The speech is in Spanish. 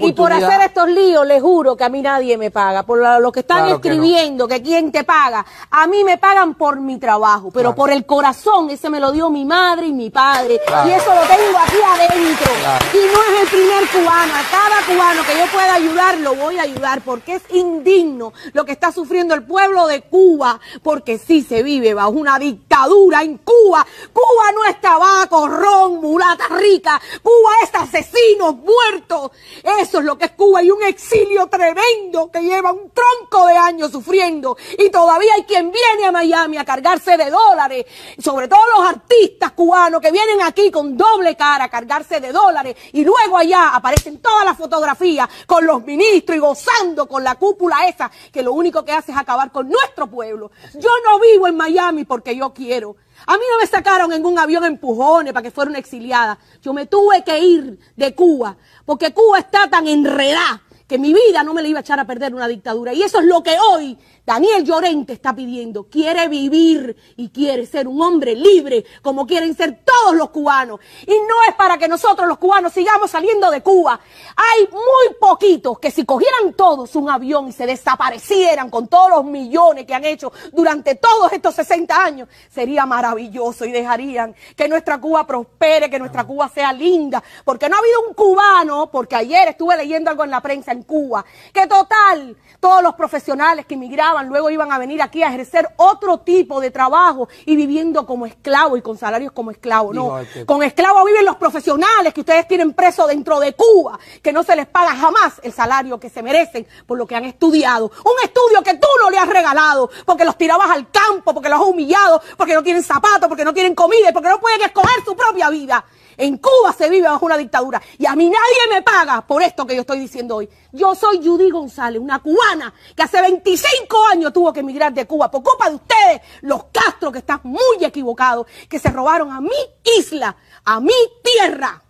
y por hacer estos líos, les juro que a mí nadie me paga. Por lo que están escribiendo, que, quién te paga. A mí me pagan por mi trabajo, pero por el corazón, ese me lo dio mi madre y mi padre. Y eso lo tengo aquí a cada cubano que yo pueda ayudar, lo voy a ayudar porque es indigno lo que está sufriendo el pueblo de Cuba, porque si se vive bajo una dictadura en Cuba. Cuba no es tabaco, ron, mulata rica. Cuba es asesinos muertos. Eso es lo que es Cuba y un exilio tremendo que lleva un tronco de años sufriendo. Y todavía hay quien viene a Miami a cargarse de dólares, sobre todo los artistas cubanos que vienen aquí con doble cara a cargarse de dólares y luego allá aparecen toda la fotografía, con los ministros y gozando con la cúpula esa que lo único que hace es acabar con nuestro pueblo. Yo no vivo en Miami porque yo quiero. A mí no me sacaron en un avión empujones para que fueran exiliadas Yo me tuve que ir de Cuba porque Cuba está tan enredada que mi vida no me la iba a echar a perder una dictadura. Y eso es lo que hoy Daniel Llorente está pidiendo. Quiere vivir y quiere ser un hombre libre, como quieren ser todos los cubanos. Y no es para que nosotros los cubanos sigamos saliendo de Cuba. Hay muy pocos que si cogieran todos un avión y se desaparecieran con todos los millones que han hecho durante todos estos 60 años, sería maravilloso y dejarían que nuestra Cuba prospere, que nuestra Cuba sea linda, porque no ha habido un cubano, porque ayer estuve leyendo algo en la prensa en Cuba, que total, todos los profesionales que emigraban luego iban a venir aquí a ejercer otro tipo de trabajo y viviendo como esclavo y con salarios como esclavos, no, con esclavo viven los profesionales que ustedes tienen presos dentro de Cuba, que no se les paga jamás el salario que se merecen por lo que han estudiado. Un estudio que tú no le has regalado, porque los tirabas al campo, porque los has humillado, porque no tienen zapatos, porque no tienen comida, porque no pueden escoger su propia vida. En Cuba se vive bajo una dictadura y a mí nadie me paga por esto que yo estoy diciendo hoy. Yo soy Judy González, una cubana que hace 25 años tuvo que emigrar de Cuba por culpa de ustedes, los Castro, que están muy equivocados, que se robaron a mi isla, a mi tierra.